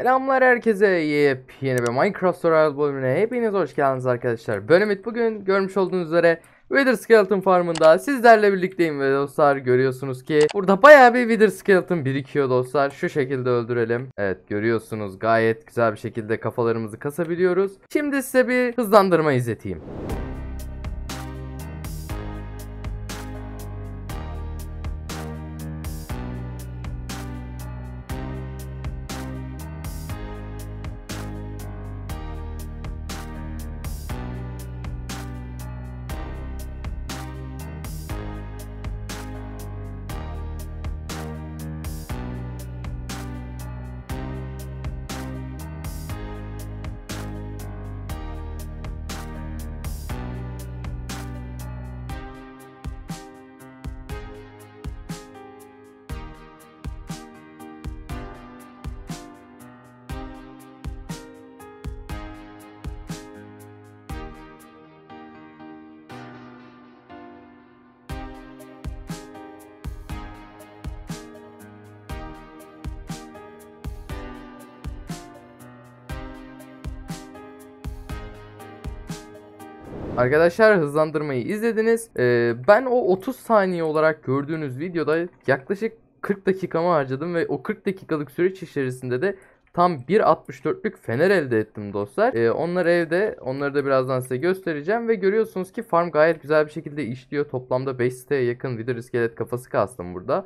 Selamlar herkese. Yepyeni bir Minecraft Survival bölümüne hepiniz hoş geldiniz arkadaşlar. Bölümit bugün görmüş olduğunuz üzere Wither Skeleton Farm'ında sizlerle birlikteyim ve dostlar görüyorsunuz ki burada baya bir Wither Skeleton birikiyor dostlar. Şu şekilde öldürelim. Evet görüyorsunuz gayet güzel bir şekilde kafalarımızı kasabiliyoruz. Şimdi size bir hızlandırma izleteyim. Arkadaşlar hızlandırmayı izlediniz. Ee, ben o 30 saniye olarak gördüğünüz videoda yaklaşık 40 dakikamı harcadım ve o 40 dakikalık süreç içerisinde de tam 1.64'lük fener elde ettim dostlar. Ee, onlar evde. Onları da birazdan size göstereceğim ve görüyorsunuz ki farm gayet güzel bir şekilde işliyor. Toplamda 5 siteye yakın wither iskelet kafası kastım burada.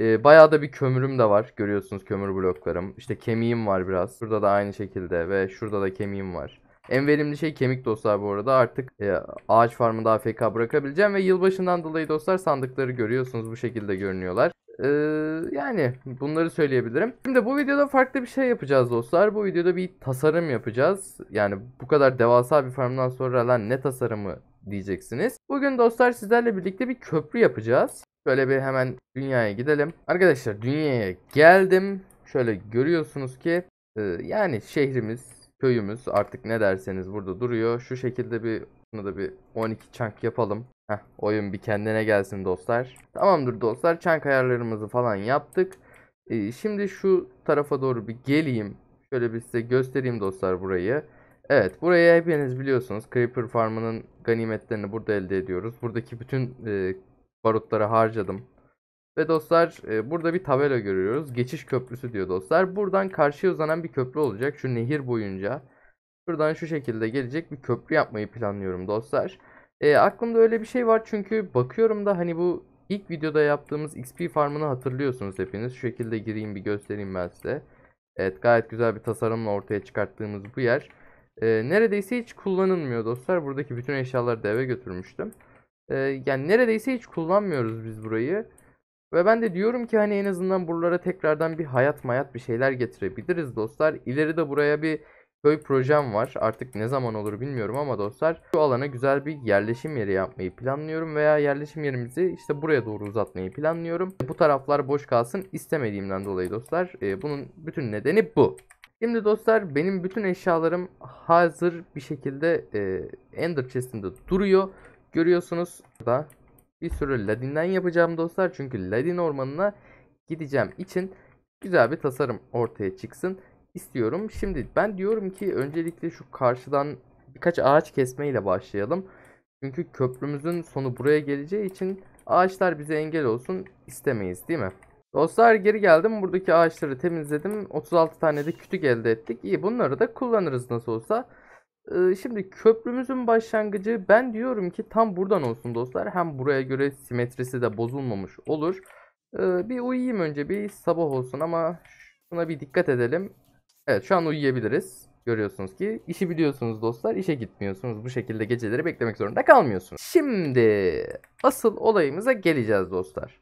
Ee, bayağı da bir kömürüm de var. Görüyorsunuz kömür bloklarım. İşte kemiğim var biraz. Burada da aynı şekilde ve şurada da kemiğim var. En verimli şey kemik dostlar bu arada. Artık e, ağaç daha F.K. bırakabileceğim ve yılbaşından dolayı dostlar sandıkları görüyorsunuz. Bu şekilde görünüyorlar. Ee, yani bunları söyleyebilirim. Şimdi bu videoda farklı bir şey yapacağız dostlar. Bu videoda bir tasarım yapacağız. Yani bu kadar devasa bir farmdan sonra lan ne tasarımı diyeceksiniz. Bugün dostlar sizlerle birlikte bir köprü yapacağız. Şöyle bir hemen dünyaya gidelim. Arkadaşlar dünyaya geldim. Şöyle görüyorsunuz ki e, yani şehrimiz köyümüz artık ne derseniz burada duruyor. Şu şekilde bir bunu da bir 12 çank yapalım. Heh, oyun bir kendine gelsin dostlar. Tamamdır dostlar. Çank ayarlarımızı falan yaptık. Ee, şimdi şu tarafa doğru bir geleyim. Şöyle bir size göstereyim dostlar burayı. Evet burayı hepiniz biliyorsunuz. Creeper farmının ganimetlerini burada elde ediyoruz. Buradaki bütün e, barutları harcadım. Ve dostlar e, burada bir tabela görüyoruz. Geçiş köprüsü diyor dostlar. Buradan karşıya uzanan bir köprü olacak. Şu nehir boyunca. Buradan şu şekilde gelecek bir köprü yapmayı planlıyorum dostlar. E, aklımda öyle bir şey var çünkü bakıyorum da hani bu ilk videoda yaptığımız XP farmını hatırlıyorsunuz hepiniz. Şu şekilde gireyim bir göstereyim ben size. Evet gayet güzel bir tasarımla ortaya çıkarttığımız bu yer. E, neredeyse hiç kullanılmıyor dostlar. Buradaki bütün eşyaları da eve götürmüştüm. E, yani neredeyse hiç kullanmıyoruz biz burayı. Ve ben de diyorum ki hani en azından buralara tekrardan bir hayat mayat bir şeyler getirebiliriz dostlar. İleride buraya bir köy projem var. Artık ne zaman olur bilmiyorum ama dostlar şu alana güzel bir yerleşim yeri yapmayı planlıyorum veya yerleşim yerimizi işte buraya doğru uzatmayı planlıyorum. Bu taraflar boş kalsın istemediğimden dolayı dostlar. E, bunun bütün nedeni bu. Şimdi dostlar benim bütün eşyalarım hazır bir şekilde e, Ender chest'inde duruyor. Görüyorsunuz da bir sürü Ladin'den yapacağım dostlar. Çünkü Ladin ormanına gideceğim için güzel bir tasarım ortaya çıksın istiyorum. Şimdi ben diyorum ki öncelikle şu karşıdan birkaç ağaç kesmeyle başlayalım. Çünkü köprümüzün sonu buraya geleceği için ağaçlar bize engel olsun istemeyiz değil mi? Dostlar geri geldim. Buradaki ağaçları temizledim. 36 tane de kütük elde ettik. İyi bunları da kullanırız nasıl olsa. Ee, şimdi köprümüzün başlangıcı ben diyorum ki tam buradan olsun dostlar. Hem buraya göre simetrisi de bozulmamış olur. Ee, bir uyuyayım önce bir sabah olsun ama şuna bir dikkat edelim. Evet şu an uyuyabiliriz. Görüyorsunuz ki işi biliyorsunuz dostlar. işe gitmiyorsunuz. Bu şekilde geceleri beklemek zorunda kalmıyorsunuz. Şimdi asıl olayımıza geleceğiz dostlar.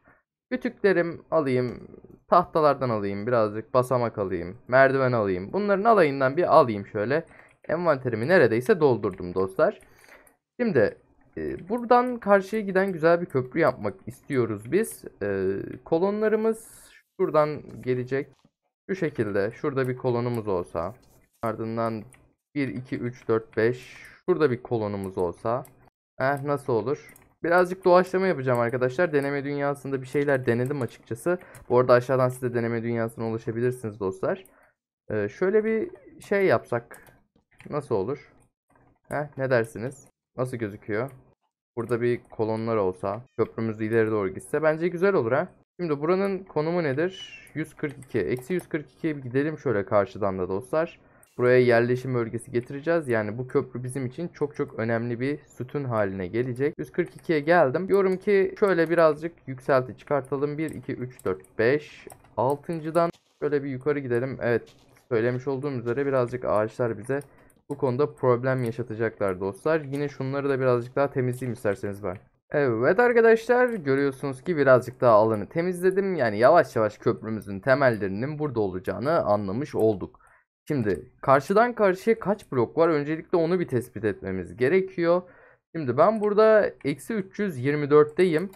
Kütüklerim alayım. Tahtalardan alayım. Birazcık basamak alayım. Merdiven alayım. Bunların alayından bir alayım şöyle. Şöyle envanterimi neredeyse doldurdum dostlar. Şimdi e, buradan karşıya giden güzel bir köprü yapmak istiyoruz biz. E, kolonlarımız şuradan gelecek. Şu şekilde şurada bir kolonumuz olsa. Ardından 1, 2, 3, 4, 5. Şurada bir kolonumuz olsa. Eh nasıl olur? Birazcık doğaçlama yapacağım arkadaşlar. Deneme dünyasında bir şeyler denedim açıkçası. Bu arada aşağıdan size deneme dünyasına ulaşabilirsiniz dostlar. Ee, şöyle bir şey yapsak. Nasıl olur? Heh, ne dersiniz? Nasıl gözüküyor? Burada bir kolonlar olsa, köprümüz ileri doğru gitse bence güzel olur ha. Şimdi buranın konumu nedir? 142. Eksi 142 gidelim şöyle karşıdan da dostlar. Buraya yerleşim bölgesi getireceğiz. Yani bu köprü bizim için çok çok önemli bir sütun haline gelecek. 142'ye geldim. Diyorum ki şöyle birazcık yükselti çıkartalım. 1, 2, 3, 4, 5. 6.dan şöyle bir yukarı gidelim. Evet söylemiş olduğum üzere birazcık ağaçlar bize bu konuda problem yaşatacaklar dostlar. Yine şunları da birazcık daha temizleyeyim isterseniz ben. Evet arkadaşlar görüyorsunuz ki birazcık daha alanı temizledim. Yani yavaş yavaş köprümüzün temellerinin burada olacağını anlamış olduk. Şimdi karşıdan karşıya kaç blok var? Öncelikle onu bir tespit etmemiz gerekiyor. Şimdi ben burada eksi 324'teyim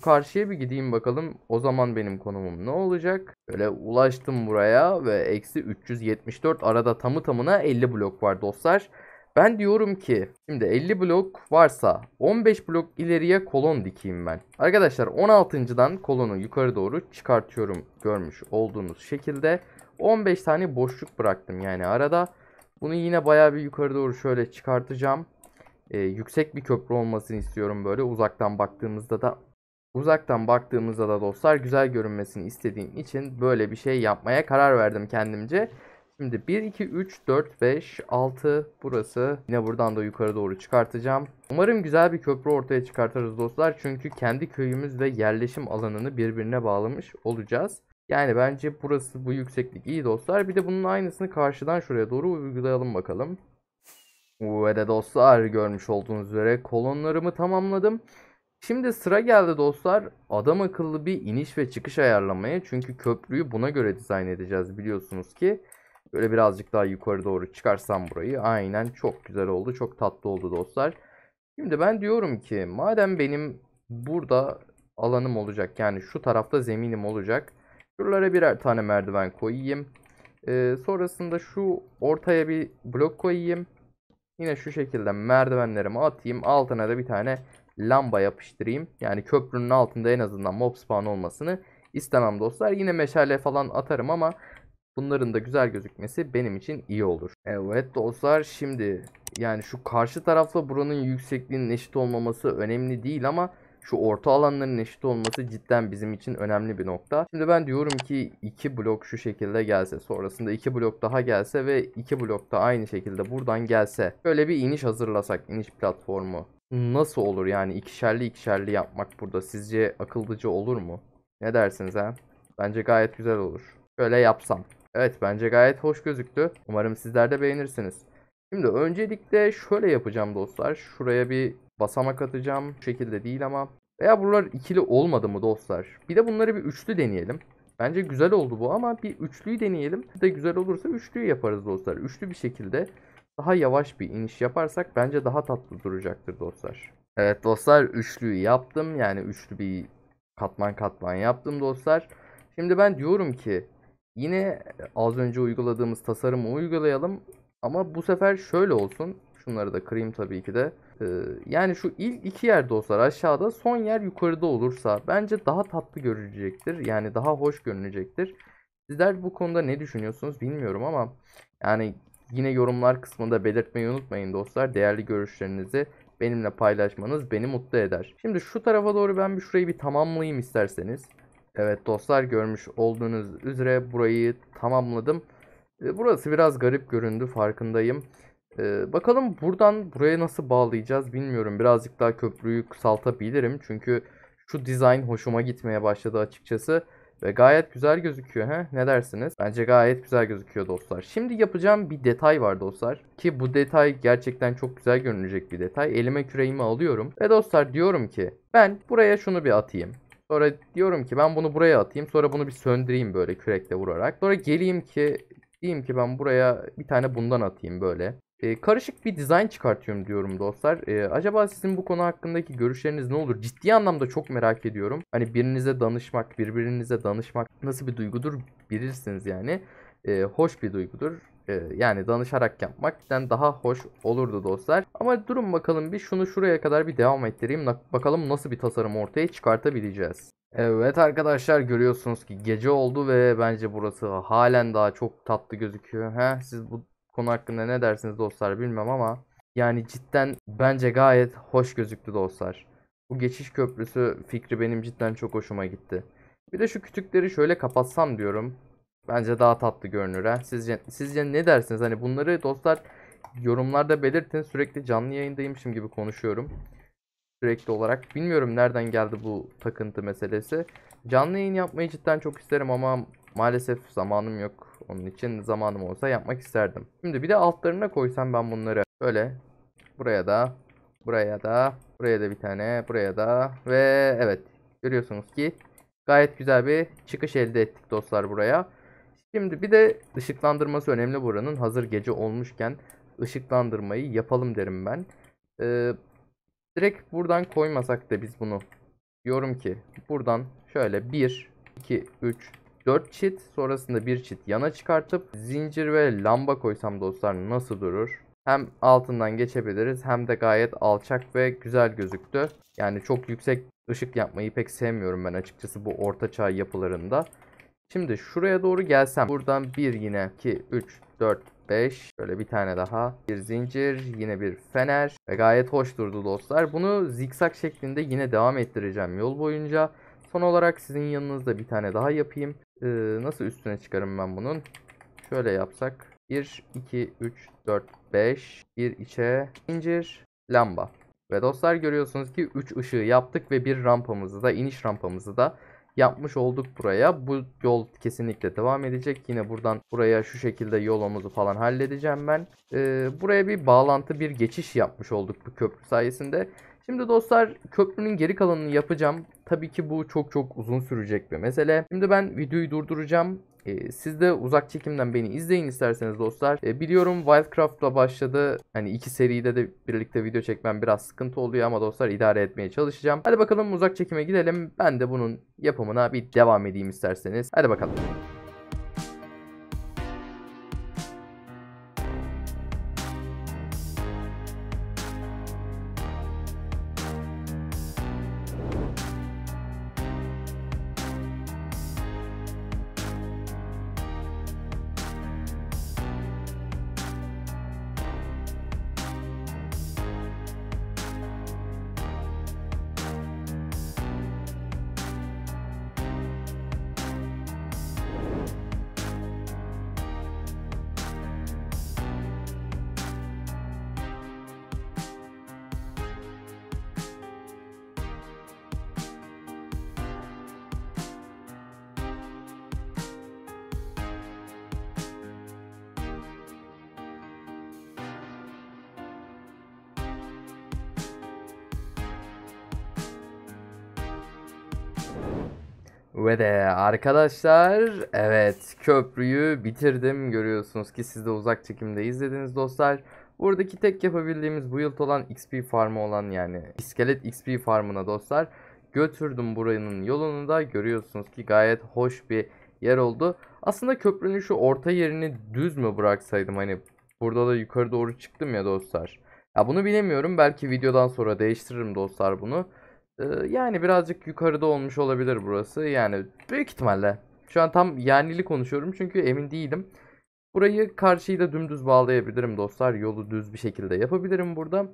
karşıya bir gideyim bakalım. O zaman benim konumum ne olacak? Böyle ulaştım buraya ve eksi 374 arada tamı tamına 50 blok var dostlar. Ben diyorum ki şimdi 50 blok varsa 15 blok ileriye kolon dikeyim ben. Arkadaşlar 16.dan kolonu yukarı doğru çıkartıyorum görmüş olduğunuz şekilde. 15 tane boşluk bıraktım yani arada. Bunu yine baya bir yukarı doğru şöyle çıkartacağım. Ee, yüksek bir köprü olmasını istiyorum böyle uzaktan baktığımızda da Uzaktan baktığımızda da dostlar güzel görünmesini istediğim için böyle bir şey yapmaya karar verdim kendimce. Şimdi 1, 2, 3, 4, 5, 6 burası. Yine buradan da yukarı doğru çıkartacağım. Umarım güzel bir köprü ortaya çıkartırız dostlar. Çünkü kendi köyümüz ve yerleşim alanını birbirine bağlamış olacağız. Yani bence burası bu yükseklik iyi dostlar. Bir de bunun aynısını karşıdan şuraya doğru uygulayalım bakalım. Ve de dostlar görmüş olduğunuz üzere kolonlarımı tamamladım. Şimdi sıra geldi dostlar adam akıllı bir iniş ve çıkış ayarlamaya. Çünkü köprüyü buna göre dizayn edeceğiz biliyorsunuz ki. Böyle birazcık daha yukarı doğru çıkarsam burayı aynen çok güzel oldu. Çok tatlı oldu dostlar. Şimdi ben diyorum ki madem benim burada alanım olacak. Yani şu tarafta zeminim olacak. Şuralara birer tane merdiven koyayım. Ee, sonrasında şu ortaya bir blok koyayım. Yine şu şekilde merdivenlerimi atayım. Altına da bir tane lamba yapıştırayım. Yani köprünün altında en azından mob spawn olmasını istemem dostlar. Yine meşale falan atarım ama bunların da güzel gözükmesi benim için iyi olur. Evet dostlar şimdi yani şu karşı tarafla buranın yüksekliğinin eşit olmaması önemli değil ama şu orta alanların eşit olması cidden bizim için önemli bir nokta. Şimdi ben diyorum ki iki blok şu şekilde gelse sonrasında iki blok daha gelse ve iki blok da aynı şekilde buradan gelse böyle bir iniş hazırlasak iniş platformu nasıl olur yani ikişerli ikişerli yapmak burada sizce akıllıca olur mu? Ne dersiniz ha? Bence gayet güzel olur. Böyle yapsam. Evet bence gayet hoş gözüktü. Umarım sizler de beğenirsiniz. Şimdi öncelikle şöyle yapacağım dostlar. Şuraya bir basamak atacağım. Bu şekilde değil ama. Veya buralar ikili olmadı mı dostlar? Bir de bunları bir üçlü deneyelim. Bence güzel oldu bu ama bir üçlüyü deneyelim. Bir de güzel olursa üçlüyü yaparız dostlar. Üçlü bir şekilde daha yavaş bir iniş yaparsak bence daha tatlı duracaktır dostlar. Evet dostlar üçlüyü yaptım. Yani üçlü bir katman katman yaptım dostlar. Şimdi ben diyorum ki yine az önce uyguladığımız tasarımı uygulayalım. Ama bu sefer şöyle olsun. Şunları da kırayım tabii ki de. Ee, yani şu ilk iki yer dostlar aşağıda son yer yukarıda olursa bence daha tatlı görülecektir. Yani daha hoş görünecektir. Sizler bu konuda ne düşünüyorsunuz bilmiyorum ama yani Yine yorumlar kısmında belirtmeyi unutmayın dostlar. Değerli görüşlerinizi benimle paylaşmanız beni mutlu eder. Şimdi şu tarafa doğru ben bir şurayı bir tamamlayayım isterseniz. Evet dostlar görmüş olduğunuz üzere burayı tamamladım. Ee, burası biraz garip göründü farkındayım. Ee, bakalım buradan buraya nasıl bağlayacağız bilmiyorum. Birazcık daha köprüyü kısaltabilirim. Çünkü şu dizayn hoşuma gitmeye başladı açıkçası. Ve gayet güzel gözüküyor he? Ne dersiniz? Bence gayet güzel gözüküyor dostlar. Şimdi yapacağım bir detay var dostlar. Ki bu detay gerçekten çok güzel görünecek bir detay. Elime küreğimi alıyorum. Ve dostlar diyorum ki ben buraya şunu bir atayım. Sonra diyorum ki ben bunu buraya atayım. Sonra bunu bir söndüreyim böyle kürekle vurarak. Sonra geleyim ki diyeyim ki ben buraya bir tane bundan atayım böyle. E, karışık bir dizayn çıkartıyorum diyorum dostlar. E, acaba sizin bu konu hakkındaki görüşleriniz ne olur? Ciddi anlamda çok merak ediyorum. Hani birinize danışmak, birbirinize danışmak nasıl bir duygudur bilirsiniz yani. E, hoş bir duygudur. E, yani danışarak yapmak daha hoş olurdu dostlar. Ama durun bakalım bir şunu şuraya kadar bir devam ettireyim. Bakalım nasıl bir tasarım ortaya çıkartabileceğiz. Evet arkadaşlar görüyorsunuz ki gece oldu ve bence burası halen daha çok tatlı gözüküyor. He, siz bu Konu hakkında ne dersiniz dostlar bilmem ama yani cidden bence gayet hoş gözüktü dostlar. Bu geçiş köprüsü fikri benim cidden çok hoşuma gitti. Bir de şu kütükleri şöyle kapatsam diyorum. Bence daha tatlı görünür ha. Sizce, sizce ne dersiniz? Hani bunları dostlar yorumlarda belirtin. Sürekli canlı yayındaymışım gibi konuşuyorum. Sürekli olarak. Bilmiyorum nereden geldi bu takıntı meselesi. Canlı yayın yapmayı cidden çok isterim ama maalesef zamanım yok. Onun için zamanım olsa yapmak isterdim. Şimdi bir de altlarına koysam ben bunları. Böyle buraya da buraya da buraya da bir tane buraya da ve evet görüyorsunuz ki gayet güzel bir çıkış elde ettik dostlar buraya. Şimdi bir de ışıklandırması önemli buranın. Hazır gece olmuşken ışıklandırmayı yapalım derim ben. Ee, direkt buradan koymasak da biz bunu. Diyorum ki buradan şöyle 1, 2, 3, 4 çit sonrasında 1 çit yana çıkartıp zincir ve lamba koysam dostlar nasıl durur? Hem altından geçebiliriz hem de gayet alçak ve güzel gözüktü. Yani çok yüksek ışık yapmayı pek sevmiyorum ben açıkçası bu ortaçağ yapılarında. Şimdi şuraya doğru gelsem buradan bir yine 2 3 4 5 şöyle bir tane daha bir zincir yine bir fener ve gayet hoş durdu dostlar. Bunu zikzak şeklinde yine devam ettireceğim yol boyunca. Son olarak sizin yanınızda bir tane daha yapayım. Ee, nasıl üstüne çıkarım ben bunun? Şöyle yapsak. 1, 2, 3, 4, 5. Bir içe incir, lamba. Ve dostlar görüyorsunuz ki 3 ışığı yaptık ve bir rampamızı da iniş rampamızı da yapmış olduk buraya. Bu yol kesinlikle devam edecek. Yine buradan buraya şu şekilde yolumuzu falan halledeceğim ben. Ee, buraya bir bağlantı bir geçiş yapmış olduk bu köprü sayesinde. Şimdi dostlar köprünün geri kalanını yapacağım. Tabii ki bu çok çok uzun sürecek bir mesele. Şimdi ben videoyu durduracağım. Ee, siz de uzak çekimden beni izleyin isterseniz dostlar. Ee, biliyorum Wildcraft'la başladı. Hani iki seride de birlikte video çekmem biraz sıkıntı oluyor ama dostlar idare etmeye çalışacağım. Hadi bakalım uzak çekime gidelim. Ben de bunun yapımına bir devam edeyim isterseniz. Hadi bakalım. Ve de arkadaşlar evet köprüyü bitirdim. Görüyorsunuz ki siz de uzak çekimde izlediniz dostlar. Buradaki tek yapabildiğimiz bu yıl olan XP farmı olan yani iskelet XP farmına dostlar götürdüm buranın yolunu da görüyorsunuz ki gayet hoş bir yer oldu. Aslında köprünün şu orta yerini düz mü bıraksaydım hani burada da yukarı doğru çıktım ya dostlar. Ya bunu bilemiyorum belki videodan sonra değiştiririm dostlar bunu. Ee, yani birazcık yukarıda olmuş olabilir burası. Yani büyük ihtimalle. Şu an tam yanili konuşuyorum çünkü emin değilim. Burayı karşıyı da dümdüz bağlayabilirim dostlar. Yolu düz bir şekilde yapabilirim burada.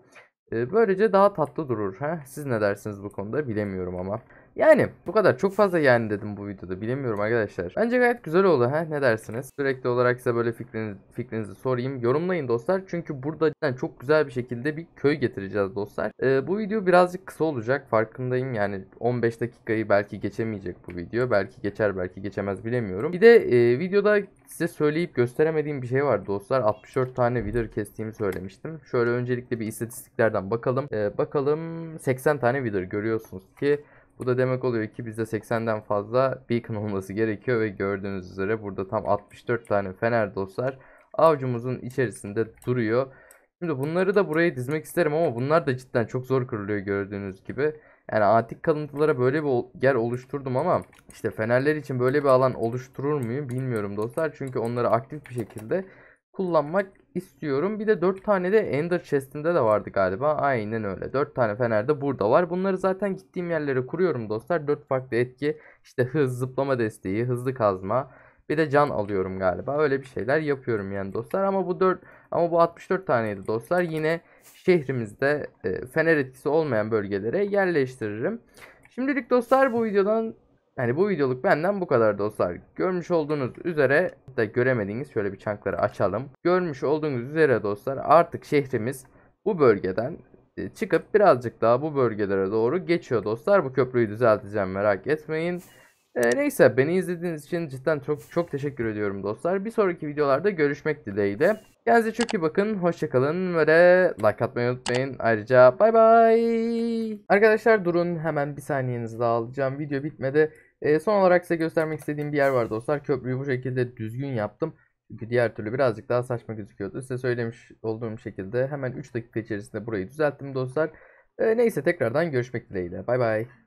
Ee, böylece daha tatlı durur. Ha? Siz ne dersiniz bu konuda bilemiyorum ama. Yani bu kadar çok fazla yani dedim bu videoda bilemiyorum arkadaşlar. Bence gayet güzel oldu ha ne dersiniz? Sürekli olarak size böyle fikriniz, fikrinizi sorayım. Yorumlayın dostlar çünkü burada yani çok güzel bir şekilde bir köy getireceğiz dostlar. Ee, bu video birazcık kısa olacak farkındayım yani 15 dakikayı belki geçemeyecek bu video. Belki geçer belki geçemez bilemiyorum. Bir de e, videoda size söyleyip gösteremediğim bir şey var dostlar. 64 tane video kestiğimi söylemiştim. Şöyle öncelikle bir istatistikler nereden bakalım? E, bakalım 80 tane Wither görüyorsunuz ki bu da demek oluyor ki bizde 80'den fazla beacon olması gerekiyor ve gördüğünüz üzere burada tam 64 tane fener dostlar avcumuzun içerisinde duruyor. Şimdi bunları da buraya dizmek isterim ama bunlar da cidden çok zor kırılıyor gördüğünüz gibi. Yani antik kalıntılara böyle bir yer oluşturdum ama işte fenerler için böyle bir alan oluşturur muyum bilmiyorum dostlar. Çünkü onları aktif bir şekilde kullanmak istiyorum. Bir de 4 tane de Ender Chest'inde de vardı galiba. Aynen öyle. 4 tane fener de burada var. Bunları zaten gittiğim yerlere kuruyorum dostlar. 4 farklı etki. İşte hız, zıplama desteği, hızlı kazma. Bir de can alıyorum galiba. Öyle bir şeyler yapıyorum yani dostlar. Ama bu 4 ama bu 64 taneydi dostlar. Yine şehrimizde e, fener etkisi olmayan bölgelere yerleştiririm. Şimdilik dostlar bu videodan yani bu videoluk benden bu kadar dostlar. Görmüş olduğunuz üzere da göremediğiniz şöyle bir çankları açalım. Görmüş olduğunuz üzere dostlar artık şehrimiz bu bölgeden e, çıkıp birazcık daha bu bölgelere doğru geçiyor dostlar. Bu köprüyü düzelteceğim merak etmeyin. E, neyse beni izlediğiniz için cidden çok çok teşekkür ediyorum dostlar. Bir sonraki videolarda görüşmek dileğiyle. Kendinize çok iyi bakın. Hoşçakalın ve like atmayı unutmayın. Ayrıca bay bay. Arkadaşlar durun hemen bir saniyenizi daha alacağım. Video bitmedi. E, son olarak size göstermek istediğim bir yer var dostlar. Köprüyü bu şekilde düzgün yaptım. Çünkü diğer türlü birazcık daha saçma gözüküyordu. Size söylemiş olduğum şekilde hemen 3 dakika içerisinde burayı düzelttim dostlar. E, neyse tekrardan görüşmek dileğiyle. Bay bay.